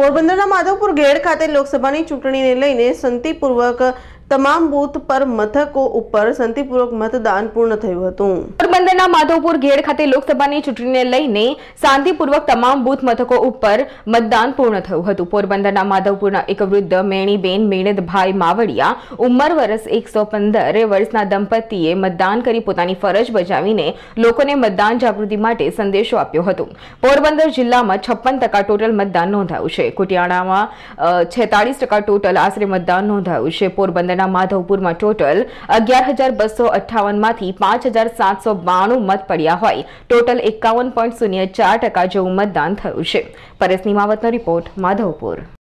પોરબંદરના માધવપુર ઘેડ ખાતે લોકસભાની ચૂંટણીને લઈને સંતીપૂર્વક તમામ બૂથ પર મથકો ઉપર શાંતિપૂર્વક મતદાન પૂર્ણ થયું હતું પોરબંદરના માધવપુર ઘેડ ખાતે લોકસભાની ચૂંટણીને લઈને શાંતિપૂર્વક તમામ બૂથ મથકો ઉપર મતદાન પૂર્ણ થયું હતું પોરબંદરના માધવપુરના એક વૃદ્ધ મેણીબેન મેણદભાઈ માવડિયા ઉંમર વર્ષ એકસો પંદર વર્ષના દંપતીએ મતદાન કરી પોતાની ફરજ બજાવીને લોકોને મતદાન જાગૃતિ માટે સંદેશો આપ્યો હતો પોરબંદર જિલ્લામાં છપ્પન ટકા ટોટલ મતદાન નોંધાયું છે કુટિયાણામાં છેતાળીસ ટકા ટોટલ આશરે મતદાન નોંધાયું છે પોરબંદર જિલ્લાના માધવપુરમાં ટોટલ અગિયાર હજાર બસો અઠ્ઠાવનમાંથી પાંચ હજાર સાતસો બાણું મત પડ્યા હોય ટોટલ એકાવન પોઈન્ટ શૂન્ય ચાર ટકા જેવું મતદાન થયું છે પરેશ નિમાવતનો રિપોર્ટ માધવપુર